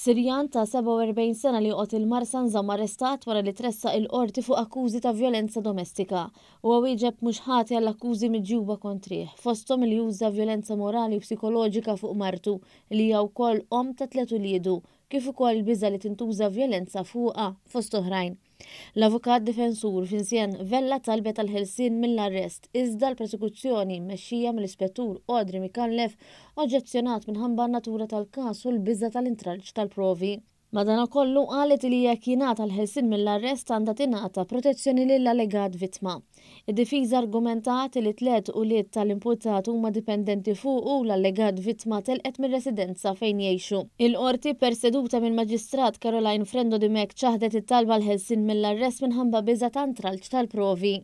Sirjan ta' 47 sena li qot il-marsa nżamm arrestat wara li tressa il-qorti fuq akkużi ta' violenza domestika u għawieġeb mhux ħati għall akkużi miġjuba kontrih, fosthom li juża violenza morali u psikoloġika fuq martu li hija wkoll om ta' tletu liedu kif ukoll biża li tintuża violenza fuqha fost oħrajn. L-avukat difensur Vincent Vella talbet tal ħelsien mill-arrest iżda l-persekuzzjoni meċxija mill-ispettur Odri Mikallef oġġezzjonat minħabba natura tal-każ u l bizza tal-intralġ tal-provi. Madana kollu għalet li jekinat għal-ħelsin mill-arrest għanda tinaqta protezzjoni lill-allegat vitma. id difiz argumentat li tlet u li tal-imputat huma dipendenti fuq u l-allegat vitma telqet mill residenza fejn jiexu. Il-qorti perseduta mill maġistrat Caroline Frendo Dimek ċaħdet it-talba l-ħelsin mill-arrest ħamba biza tantralċ tal-provi.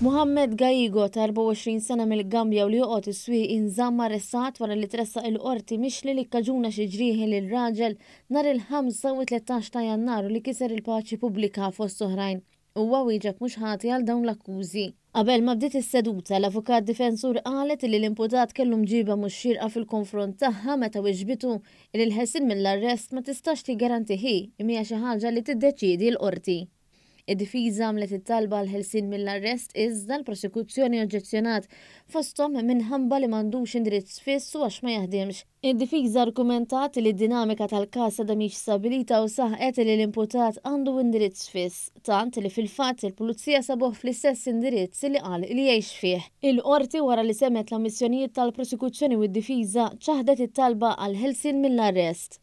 Muhammed Gajigo ta' 24 sena mill-Gambja u li joqgħod is-swieq inżamm arrestat wara li tressa il-qorti mixli li kkaġuna xi ġrieħi lil raġel nhar il-5 u 13 ta' Jannar li kiser il-paċi pubblika fost oħrajn. Huwa wieġeb mhux ħati għal dawn l-akkużi. Qabel ma bdiet is-seduta, l-avukat difensur qalet li l-imputat kellhom mġiba mhux xirqa fil-konfront tagħha meta weġbitu li l-ħessin mill-arrest ma tistax tigarantih imija xi ħaġa li tiddeċiedi l-qorti. Id-difiża għamlet it-talba l-ħelsin mill-arrest iżda l-prosekuzzjoni oġġezzjonat fostom minħamba li mandux indirizz fiss u għax ma jaħdimx. Id-difiża argumentat li d-dinamika tal-kas għadha mhix stabilita u saħqet li l-imputat għandu indirizz fiss, tant li fil-fatt il-pulizija sabuh fl-istess indirizz li qal li jgħix fih. Il-qorti wara li semet l-ammissjonijiet tal-prosekuzzjoni u id difiża ċaħdet it-talba għal ħelsin mill-arrest.